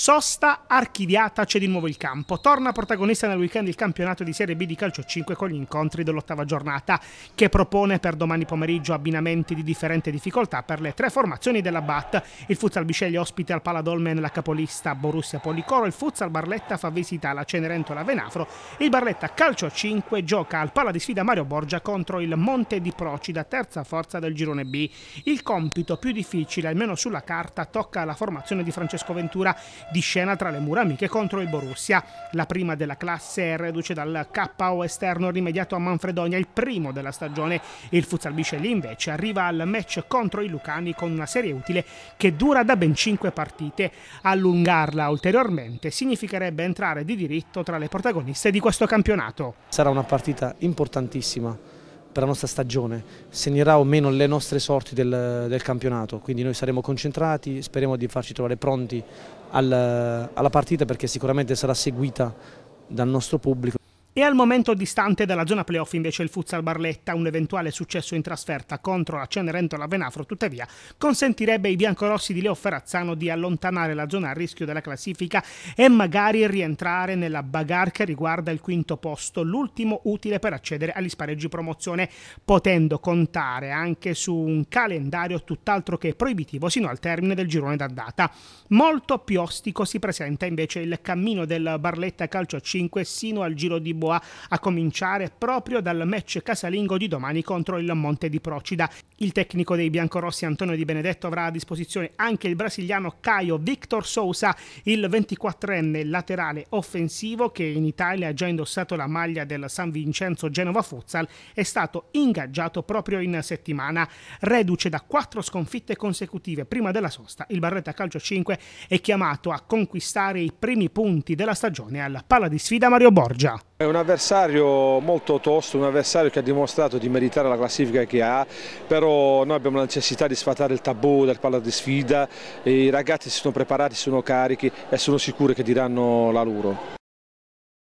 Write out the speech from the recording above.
Sosta archiviata c'è di nuovo il campo. Torna protagonista nel weekend il campionato di Serie B di calcio 5 con gli incontri dell'ottava giornata, che propone per domani pomeriggio abbinamenti di differente difficoltà per le tre formazioni della BAT. Il Futsal Bisceglie ospita al Paladolmen la capolista Borussia Policoro, il Futsal Barletta fa visita alla Cenerentola Venafro, il Barletta Calcio 5 gioca al Pala di sfida Mario Borgia contro il Monte di Procida, terza forza del girone B. Il compito più difficile, almeno sulla carta, tocca alla formazione di Francesco Ventura di scena tra le mura amiche contro il Borussia. La prima della classe reduce dal KO esterno rimediato a Manfredonia, il primo della stagione. Il Futsal Bicelli invece arriva al match contro i Lucani con una serie utile che dura da ben 5 partite. Allungarla ulteriormente significherebbe entrare di diritto tra le protagoniste di questo campionato. Sarà una partita importantissima per la nostra stagione, segnerà o meno le nostre sorti del, del campionato, quindi noi saremo concentrati, speriamo di farci trovare pronti al, alla partita perché sicuramente sarà seguita dal nostro pubblico. E al momento distante dalla zona playoff invece il Futsal Barletta, un eventuale successo in trasferta contro la Cenerentola Venafro tuttavia consentirebbe ai biancorossi di Leo Ferrazzano di allontanare la zona a rischio della classifica e magari rientrare nella bagarre che riguarda il quinto posto, l'ultimo utile per accedere agli spareggi promozione, potendo contare anche su un calendario tutt'altro che proibitivo sino al termine del girone d'andata. Molto più ostico si presenta invece il cammino del Barletta Calcio 5 sino al giro di Lisboa, a cominciare proprio dal match casalingo di domani contro il Monte di Procida. Il tecnico dei biancorossi Antonio Di Benedetto avrà a disposizione anche il brasiliano Caio Victor Sousa, il 24enne laterale offensivo che in Italia ha già indossato la maglia del San Vincenzo Genova Futsal, è stato ingaggiato proprio in settimana. Reduce da quattro sconfitte consecutive prima della sosta, il Barretta Calcio 5 è chiamato a conquistare i primi punti della stagione alla palla di sfida Mario Borgia. È un avversario molto tosto, un avversario che ha dimostrato di meritare la classifica che ha, però noi abbiamo la necessità di sfatare il tabù del palla di sfida, i ragazzi si sono preparati, sono carichi e sono sicuri che diranno la loro.